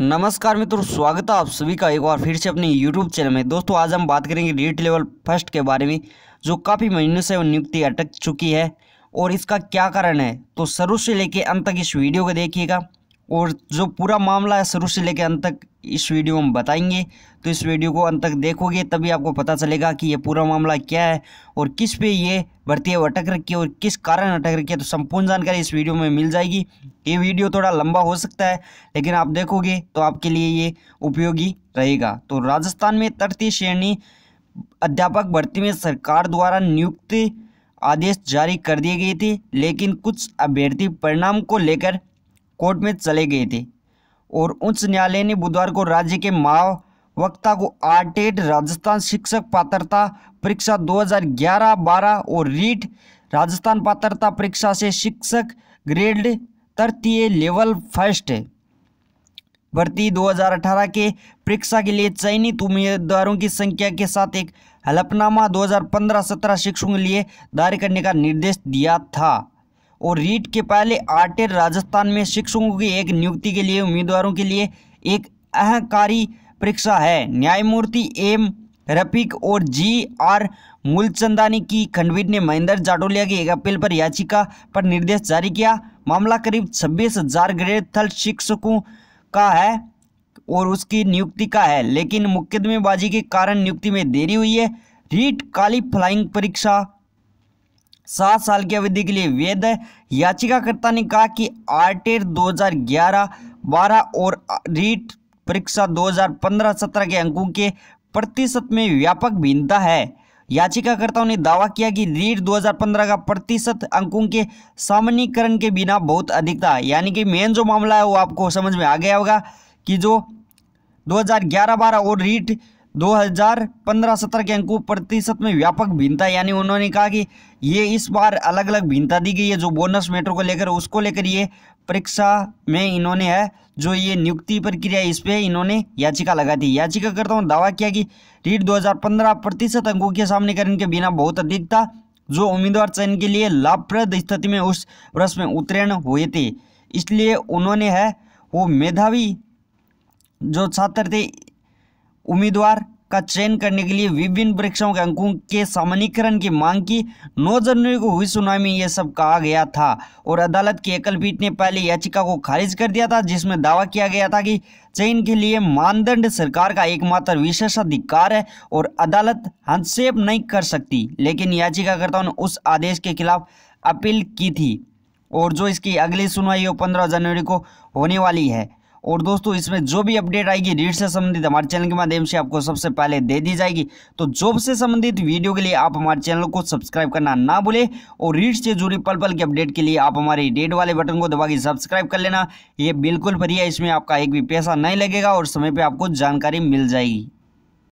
नमस्कार मित्रों स्वागत है आप सभी का एक बार फिर से अपने YouTube चैनल में दोस्तों आज हम बात करेंगे रेट लेवल फर्स्ट के बारे में जो काफ़ी महीनों से नियुक्ति अटक चुकी है और इसका क्या कारण है तो शुरू से लेके अंत तक इस वीडियो को देखिएगा और जो पूरा मामला है शुरू से लेकर अंत तक इस वीडियो में बताएंगे तो इस वीडियो को अंत तक देखोगे तभी आपको पता चलेगा कि ये पूरा मामला क्या है और किस पे ये भर्ती अटक रखी है और किस कारण अटक रखी है तो संपूर्ण जानकारी इस वीडियो में मिल जाएगी ये वीडियो थोड़ा लंबा हो सकता है लेकिन आप देखोगे तो आपके लिए ये उपयोगी रहेगा तो राजस्थान में तरती श्रेणी अध्यापक भर्ती में सरकार द्वारा नियुक्ति आदेश जारी कर दिए गए थे लेकिन कुछ अभ्यर्थी परिणाम को लेकर कोर्ट में चले गए थे और उच्च न्यायालय ने बुधवार को राज्य के माओ वक्ता को आर्टेड राजस्थान शिक्षक पात्रता परीक्षा 2011-12 और रीट राजस्थान पात्रता परीक्षा से शिक्षक ग्रेड तृतीय लेवल फर्स्ट भर्ती 2018 के परीक्षा के लिए चयनित उम्मीदवारों की संख्या के साथ एक हलफनामा 2015-17 शिक्षकों के लिए दायर करने का निर्देश दिया था और रीट के पहले आरटेर राजस्थान में शिक्षकों की एक नियुक्ति के लिए उम्मीदवारों के लिए एक अहकारी परीक्षा है न्यायमूर्ति एम रफीक और जी आर मूलचंदानी की खंडपीठ ने महेंद्र जाटोलिया की एक अपील पर याचिका पर निर्देश जारी किया मामला करीब छब्बीस हजार ग्रेड शिक्षकों का है और उसकी नियुक्ति का है लेकिन मुकदमेबाजी के कारण नियुक्ति में देरी हुई है रीट काली फ्लाइंग परीक्षा सात साल की अवधि के लिए वेद याचिकाकर्ता ने कहा कि आरटेर 2011, 12 और रीट परीक्षा 2015-17 के अंकों के प्रतिशत में व्यापक भिन्नता है याचिकाकर्ताओं ने दावा किया कि रीट 2015 का प्रतिशत अंकों के सामान्यकरण के बिना बहुत अधिक था यानी कि मेन जो मामला है वो आपको समझ में आ गया होगा कि जो 2011-12 और रीट 2015-17 के अंकों प्रतिशत में व्यापक भिन्नता यानी उन्होंने कहा कि ये इस बार अलग अलग भिन्नता दी गई है जो बोनस मेटर को लेकर उसको लेकर ये परीक्षा में इन्होंने है जो ये नियुक्ति प्रक्रिया इस पर इन्होंने याचिका लगा थी याचिकाकर्ताओं ने दावा किया कि रीट 2015 प्रतिशत अंकों के सामने करने के बिना बहुत अधिक था जो उम्मीदवार चयन के लिए लाभप्रद स्थिति में उस वर्ष में उत्तीर्ण हुए थे इसलिए उन्होंने है वो मेधावी जो छात्र थे उम्मीदवार का चयन करने के लिए विभिन्न परीक्षाओं के अंकों के सामान्यकरण की मांग की 9 जनवरी को हुई सुनवाई में यह सब कहा गया था और अदालत की एकल पीठ ने पहले याचिका को खारिज कर दिया था जिसमें दावा किया गया था कि चयन के लिए मानदंड सरकार का एकमात्र विशेषाधिकार है और अदालत हस्तक्षेप नहीं कर सकती लेकिन याचिकाकर्ताओं ने उस आदेश के खिलाफ अपील की थी और जो इसकी अगली सुनवाई पंद्रह जनवरी को होने वाली है और दोस्तों इसमें जो भी अपडेट आएगी रीट से संबंधित हमारे चैनल के माध्यम से आपको सबसे पहले दे दी जाएगी तो जॉब से संबंधित वीडियो के लिए आप हमारे चैनल को सब्सक्राइब करना ना भूलें और रीट से जुड़ी पल पल की अपडेट के लिए आप हमारे रेड वाले बटन को दबा के सब्सक्राइब कर लेना ये बिल्कुल फ्री है इसमें आपका एक भी पैसा नहीं लगेगा और समय पर आपको जानकारी मिल जाएगी